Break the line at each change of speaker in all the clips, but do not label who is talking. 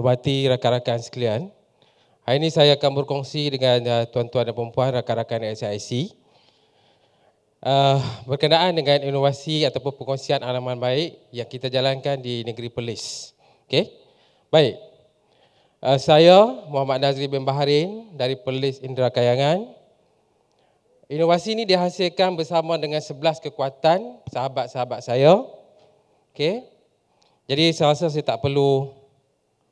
Nurwati, rakan-rakan sekalian. Hari ini saya akan berkongsi dengan uh, tuan-tuan dan puan-puan rakan-rakan SIC. Uh, berkenaan dengan inovasi ataupun perkongsian alaman baik yang kita jalankan di negeri Perlis. Okay, Baik. Uh, saya Muhammad Nazri bin Baharin dari Perlis Indra Kayangan. Inovasi ini dihasilkan bersama dengan 11 kekuatan sahabat-sahabat saya. Okay, Jadi saya rasa saya tak perlu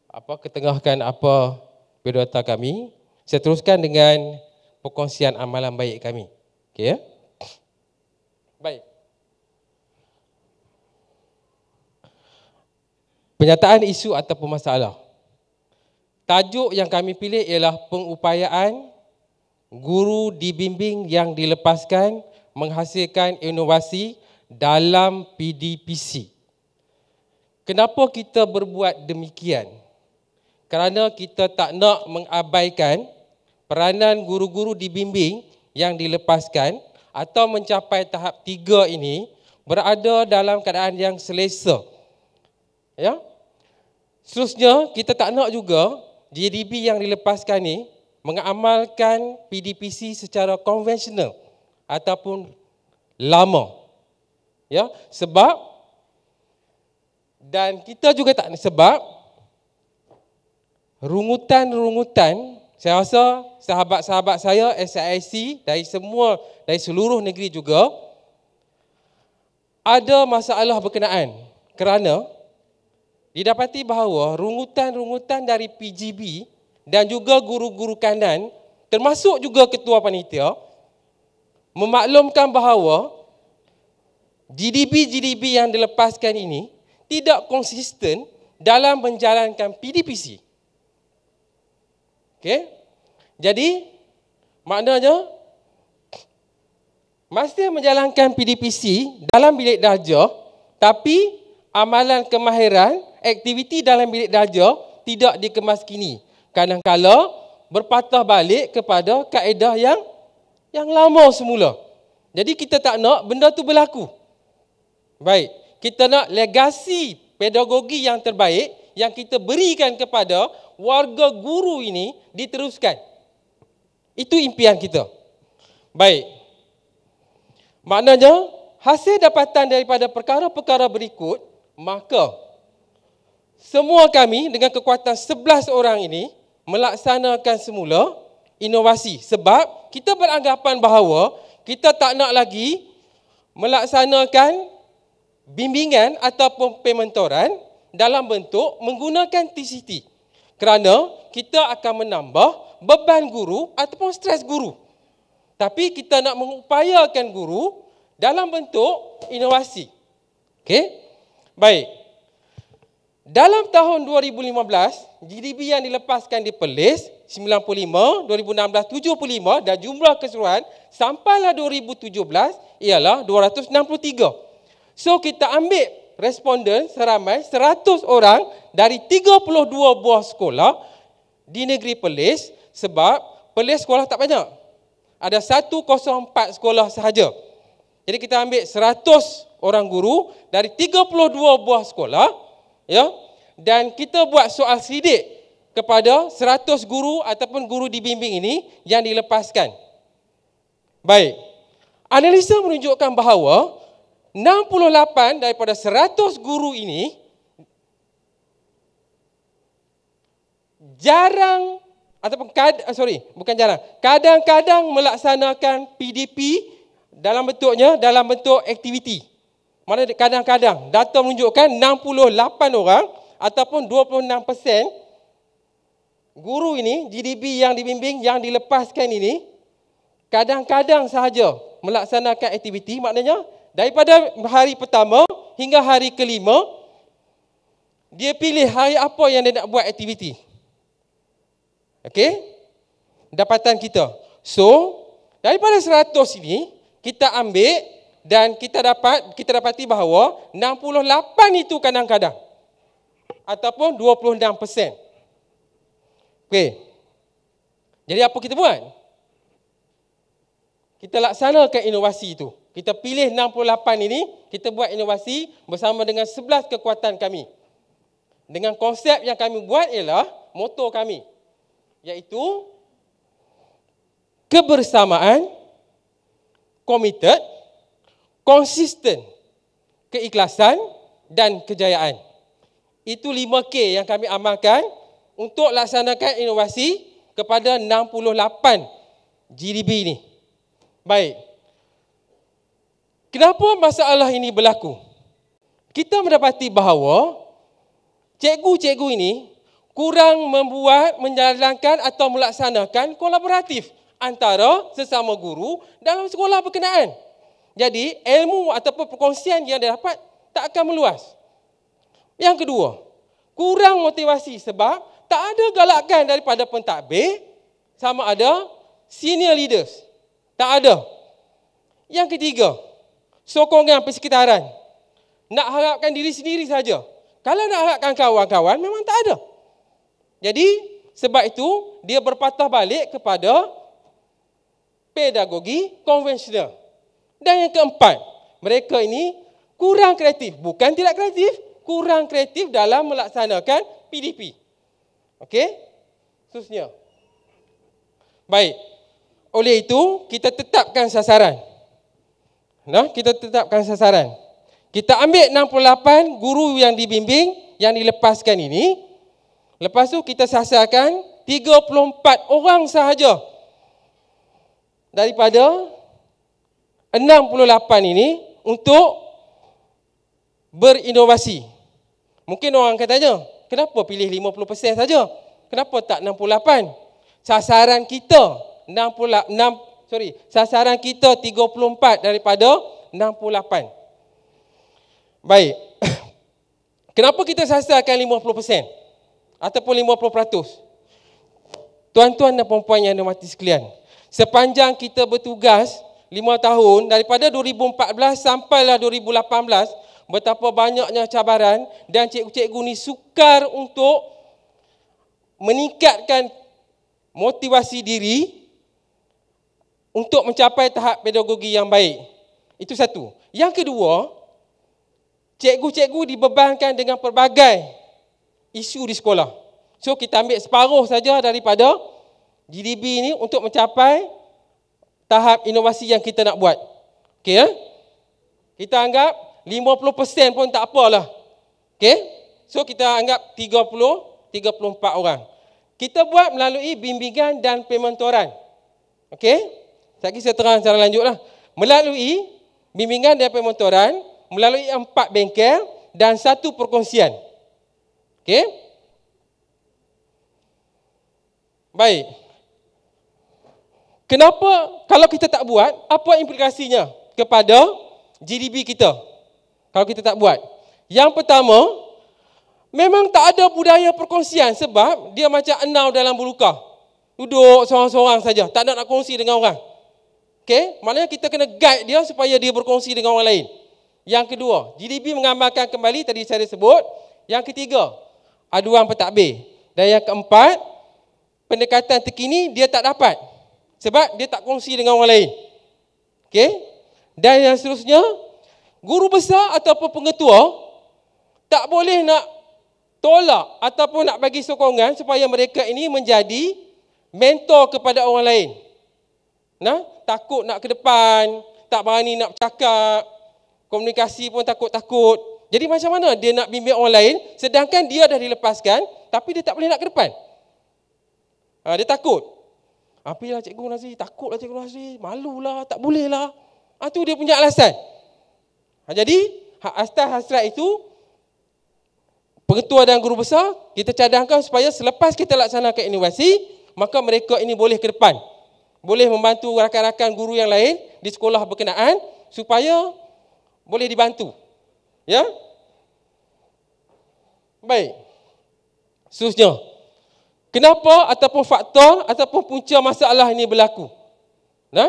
apa ketengahkan apa pidato kami saya teruskan dengan perkongsian amalan baik kami okey ya baik penyataan isu ataupun masalah tajuk yang kami pilih ialah pengupayaan guru dibimbing yang dilepaskan menghasilkan inovasi dalam PDPC. Kenapa kita berbuat demikian? kerana kita tak nak mengabaikan peranan guru-guru dibimbing yang dilepaskan atau mencapai tahap tiga ini berada dalam keadaan yang selesa. Ya? Seterusnya, kita tak nak juga JDB yang dilepaskan ini mengamalkan PDPC secara konvensional ataupun lama. Ya, sebab dan kita juga tak sebab rungutan-rungutan saya rasa sahabat-sahabat saya SIC dari semua dari seluruh negeri juga ada masalah berkenaan kerana didapati bahawa rungutan-rungutan dari PGB dan juga guru-guru kanan termasuk juga ketua panitia memaklumkan bahawa GDP-GDP yang dilepaskan ini tidak konsisten dalam menjalankan PDPC. Okey. Jadi maknanya masih menjalankan PDPC dalam bilik darjah tapi amalan kemahiran aktiviti dalam bilik darjah tidak dikemaskini. Kadang-kala berpatah balik kepada kaedah yang yang lama semula. Jadi kita tak nak benda tu berlaku. Baik, kita nak legasi pedagogi yang terbaik yang kita berikan kepada warga guru ini diteruskan. Itu impian kita. Baik. Maknanya hasil dapatan daripada perkara-perkara berikut, maka semua kami dengan kekuatan 11 orang ini melaksanakan semula inovasi sebab kita beranggapan bahawa kita tak nak lagi melaksanakan bimbingan ataupun pementoran dalam bentuk menggunakan TCT kerana kita akan menambah beban guru ataupun stres guru. Tapi kita nak mengupayakan guru dalam bentuk inovasi. Okey? Baik. Dalam tahun 2015, GDP yang dilepaskan di Perlis 95, 2016 75 dan jumlah keseluruhan sampailah 2017 ialah 263. So kita ambil responden seramai 100 orang dari 32 buah sekolah di negeri Perlis sebab Perlis sekolah tak banyak. Ada 104 sekolah sahaja. Jadi kita ambil 100 orang guru dari 32 buah sekolah ya dan kita buat soal sidik kepada 100 guru ataupun guru dibimbing ini yang dilepaskan. Baik. Analisa menunjukkan bahawa 68 daripada 100 guru ini jarang ataupun kad, eh, sorry bukan jarang kadang-kadang melaksanakan PDP dalam bentuknya dalam bentuk aktiviti mana kadang-kadang data menunjukkan 68 orang ataupun 26% guru ini GDB yang dibimbing yang dilepaskan ini kadang-kadang sahaja melaksanakan aktiviti maknanya Daripada hari pertama hingga hari kelima, dia pilih hari apa yang dia nak buat aktiviti. Okey? Dapatan kita. So, daripada 100 ini, kita ambil dan kita dapat kita dapati bahawa 68 itu kadang-kadang ataupun 26 persen. Okey. Jadi apa kita buat? Kita laksanakan inovasi itu. Kita pilih 68 ini, kita buat inovasi bersama dengan 11 kekuatan kami. Dengan konsep yang kami buat ialah motor kami. Iaitu kebersamaan, committed, konsisten, keikhlasan dan kejayaan. Itu 5K yang kami amalkan untuk laksanakan inovasi kepada 68 GDB ini. Baik. Kenapa masalah ini berlaku? Kita mendapati bahawa cikgu-cikgu ini kurang membuat, menjalankan atau melaksanakan kolaboratif antara sesama guru dalam sekolah berkenaan. Jadi ilmu ataupun perkongsian yang dia dapat tak akan meluas. Yang kedua, kurang motivasi sebab tak ada galakan daripada pentadbir sama ada senior leaders. Tak ada. Yang ketiga, sokong dengan persekitaran. Nak harapkan diri sendiri saja. Kalau nak harapkan kawan-kawan, memang tak ada. Jadi, sebab itu, dia berpatah balik kepada pedagogi konvensional. Dan yang keempat, mereka ini kurang kreatif. Bukan tidak kreatif, kurang kreatif dalam melaksanakan PDP. Okey? Seterusnya. Baik. Oleh itu, kita tetapkan sasaran. Nah, kita tetapkan sasaran. Kita ambil 68 guru yang dibimbing yang dilepaskan ini. Lepas tu kita sasarkan 34 orang sahaja daripada 68 ini untuk berinovasi. Mungkin orang katanya, kenapa pilih 50% saja? Kenapa tak 68? Sasaran kita sorry, sasaran kita 34 daripada 68. Baik. Kenapa kita sasarkan 50% ataupun 50%? Tuan-tuan dan puan yang dimati sekalian, sepanjang kita bertugas 5 tahun daripada 2014 sampailah 2018, betapa banyaknya cabaran dan cikgu-cikgu ni sukar untuk meningkatkan motivasi diri untuk mencapai tahap pedagogi yang baik. Itu satu. Yang kedua, cikgu-cikgu dibebankan dengan pelbagai isu di sekolah. So kita ambil separuh saja daripada GDP ini untuk mencapai tahap inovasi yang kita nak buat. Okey ya? Kita anggap 50% pun tak apalah. Okey? So kita anggap 30 34 orang. Kita buat melalui bimbingan dan pementoran. Okey? Saya kisah terang secara lanjutlah. Melalui bimbingan dan pemotoran, melalui empat bengkel dan satu perkongsian. Okay? Baik. Kenapa kalau kita tak buat, apa implikasinya kepada GDP kita? Kalau kita tak buat. Yang pertama, memang tak ada budaya perkongsian sebab dia macam enau dalam buluka. Duduk seorang-seorang saja, tak nak nak kongsi dengan orang. Okay, maknanya kita kena guide dia supaya dia berkongsi dengan orang lain. Yang kedua, GDP mengamalkan kembali tadi saya sebut. Yang ketiga, aduan pentadbir. Dan yang keempat, pendekatan terkini dia tak dapat. Sebab dia tak kongsi dengan orang lain. Okay, Dan yang seterusnya, guru besar ataupun pengetua tak boleh nak tolak ataupun nak bagi sokongan supaya mereka ini menjadi mentor kepada orang lain. Nah, takut nak ke depan, tak berani nak bercakap, komunikasi pun takut-takut. Jadi macam mana dia nak bimbing orang lain sedangkan dia dah dilepaskan tapi dia tak boleh nak ke depan. Ha, dia takut. Apalah ah, Cikgu Nazri, takutlah Cikgu Nazri, malulah, tak bolehlah. Ha, ah, itu dia punya alasan. Ha, jadi, hak asal hasrat itu, pengetua dan guru besar, kita cadangkan supaya selepas kita laksanakan inovasi, maka mereka ini boleh ke depan boleh membantu rakan-rakan guru yang lain di sekolah berkenaan supaya boleh dibantu. Ya? Baik. Seterusnya, kenapa ataupun faktor ataupun punca masalah ini berlaku? Nah? Ya?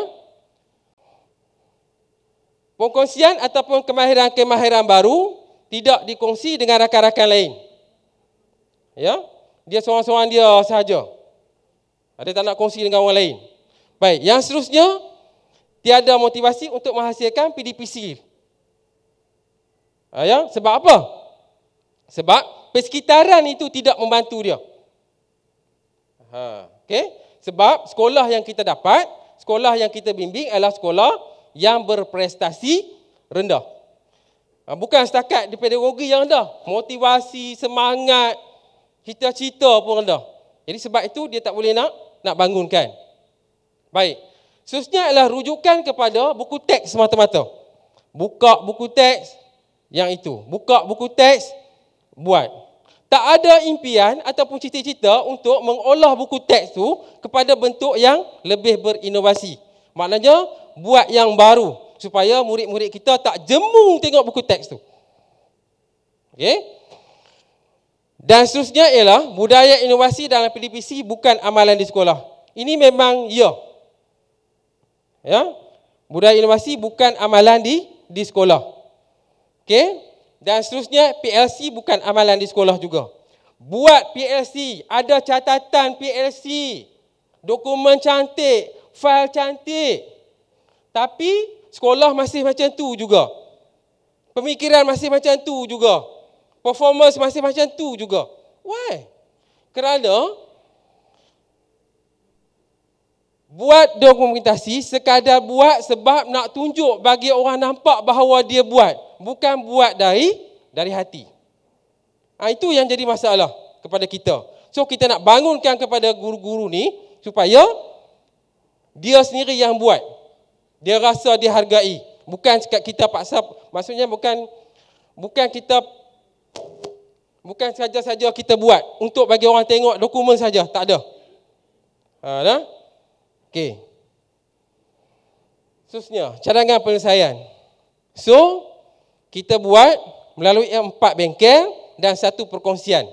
Pengkongsian ataupun kemahiran-kemahiran baru tidak dikongsi dengan rakan-rakan lain. Ya? Dia seorang-seorang dia sahaja. Ada tak nak kongsi dengan orang lain. Baik, yang seterusnya tiada motivasi untuk menghasilkan PDPC. Ah, ya, sebab apa? Sebab persekitaran itu tidak membantu dia. Ha, okay? Sebab sekolah yang kita dapat, sekolah yang kita bimbing adalah sekolah yang berprestasi rendah. Ha, bukan setakat di pedagogi yang rendah. Motivasi, semangat, cita-cita pun rendah. Jadi sebab itu dia tak boleh nak nak bangunkan. Baik. Seterusnya adalah rujukan kepada buku teks semata-mata. Buka buku teks yang itu. Buka buku teks, buat. Tak ada impian ataupun cita-cita untuk mengolah buku teks tu kepada bentuk yang lebih berinovasi. Maknanya, buat yang baru supaya murid-murid kita tak jemu tengok buku teks tu. Okay. Dan seterusnya ialah budaya inovasi dalam PDPC bukan amalan di sekolah. Ini memang ya. Yeah. Ya? Budaya inovasi bukan amalan di di sekolah. Okey? Dan seterusnya PLC bukan amalan di sekolah juga. Buat PLC, ada catatan PLC. Dokumen cantik, fail cantik. Tapi sekolah masih macam tu juga. Pemikiran masih macam tu juga. Performance masih macam tu juga. Why? Kerana buat dokumentasi sekadar buat sebab nak tunjuk bagi orang nampak bahawa dia buat bukan buat dari dari hati. Ha, itu yang jadi masalah kepada kita. So kita nak bangunkan kepada guru-guru ni supaya dia sendiri yang buat. Dia rasa dihargai. Bukan cakap kita paksa, maksudnya bukan bukan kita bukan saja-saja kita buat untuk bagi orang tengok dokumen saja, tak ada. Ha dah. Okey. Seterusnya, cadangan penyelesaian. So, kita buat melalui empat bengkel dan satu perkongsian.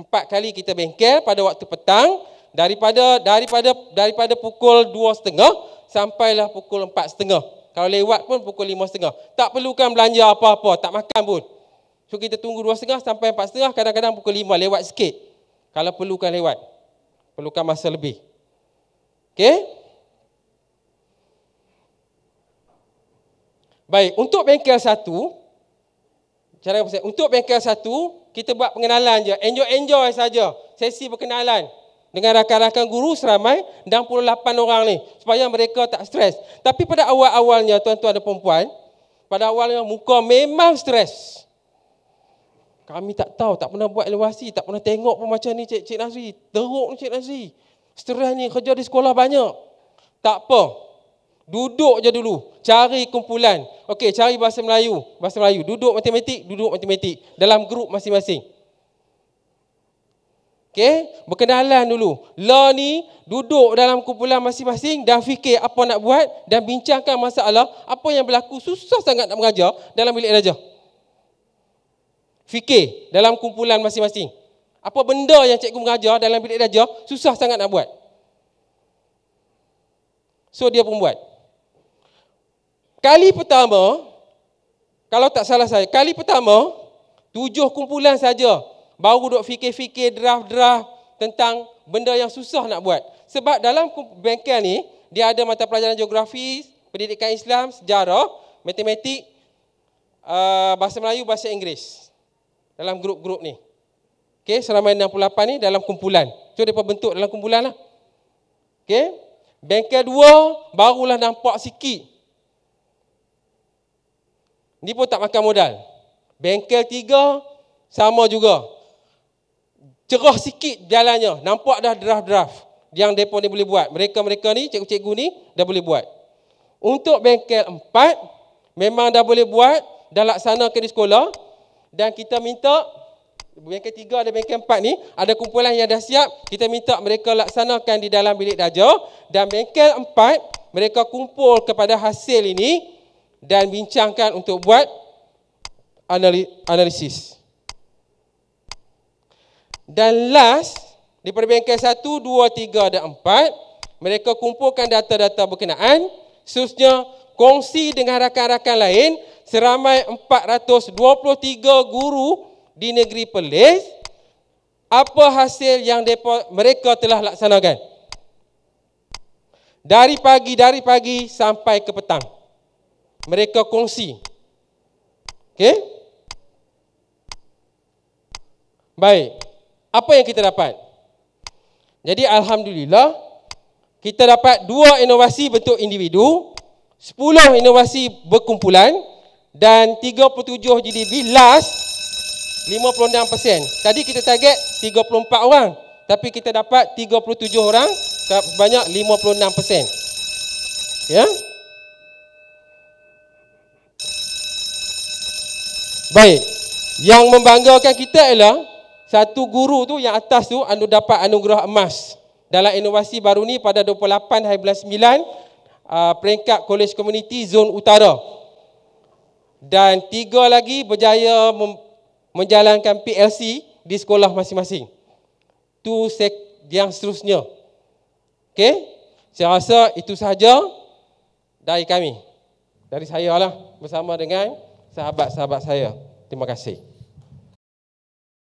Empat kali kita bengkel pada waktu petang daripada daripada daripada pukul 2.30 sampailah pukul 4.30. Kalau lewat pun pukul 5.30. Tak perlukan belanja apa-apa, tak makan pun. So kita tunggu 2.30 sampai 4.30, kadang-kadang pukul 5 lewat sikit. Kalau perlukan lewat. Perlukan masa lebih. Okey? Baik, untuk bengkel satu, cara apa Untuk bengkel satu, kita buat pengenalan je. Enjoy-enjoy saja sesi perkenalan dengan rakan-rakan guru seramai 68 orang ni supaya mereka tak stres. Tapi pada awal-awalnya tuan-tuan dan puan-puan, pada awalnya muka memang stres. Kami tak tahu, tak pernah buat evaluasi, tak pernah tengok pun macam ni Cik, Cik Nazri. Teruk ni Cik Nazri. Stres ni, kerja di sekolah banyak. Tak apa. Duduk je dulu. Cari kumpulan. Okey, cari bahasa Melayu. Bahasa Melayu. Duduk matematik, duduk matematik. Dalam grup masing-masing. Okey, berkenalan dulu. Law ni duduk dalam kumpulan masing-masing dan fikir apa nak buat dan bincangkan masalah apa yang berlaku susah sangat nak mengajar dalam bilik belajar. Fikir dalam kumpulan masing-masing. Apa benda yang cikgu mengajar dalam bilik belajar susah sangat nak buat. So dia pun buat. Kali pertama, kalau tak salah saya, kali pertama, tujuh kumpulan saja baru duk fikir-fikir draft-draft tentang benda yang susah nak buat. Sebab dalam bengkel ni, dia ada mata pelajaran geografi, pendidikan Islam, sejarah, matematik, uh, bahasa Melayu, bahasa Inggeris. Dalam grup-grup ni. Okay, seramai 68 ni dalam kumpulan. Itu so, mereka bentuk dalam kumpulan lah. Okay. Bengkel dua, barulah nampak sikit Ni pun tak makan modal. Bengkel tiga, sama juga. Cerah sikit jalannya. Nampak dah draft-draft yang mereka ni boleh buat. Mereka-mereka ni, cikgu-cikgu ni, dah boleh buat. Untuk bengkel empat, memang dah boleh buat, dah laksanakan di sekolah. Dan kita minta, bengkel tiga ada bengkel empat ni, ada kumpulan yang dah siap, kita minta mereka laksanakan di dalam bilik darjah. Dan bengkel empat, mereka kumpul kepada hasil ini, dan bincangkan untuk buat analisis. Dan last, daripada bengkel 1, 2, 3 dan 4, mereka kumpulkan data-data berkenaan, seterusnya kongsi dengan rakan-rakan lain seramai 423 guru di negeri Perlis apa hasil yang mereka telah laksanakan. Dari pagi, dari pagi sampai ke petang mereka kongsi. Okey? Baik. Apa yang kita dapat? Jadi alhamdulillah kita dapat dua inovasi bentuk individu, 10 inovasi berkumpulan dan 37 GDP last 56%. Tadi kita target 34 orang, tapi kita dapat 37 orang sebanyak 56%. Ya? Yeah? Baik. Yang membanggakan kita ialah satu guru tu yang atas tu anu dapat anugerah emas dalam inovasi baru ni pada 28 hari 9 uh, ah, peringkat kolej community Zon utara. Dan tiga lagi berjaya menjalankan PLC di sekolah masing-masing. Tu sek yang seterusnya. Okey? Saya rasa itu sahaja dari kami. Dari saya lah bersama dengan sahabat-sahabat saya. Terima kasih.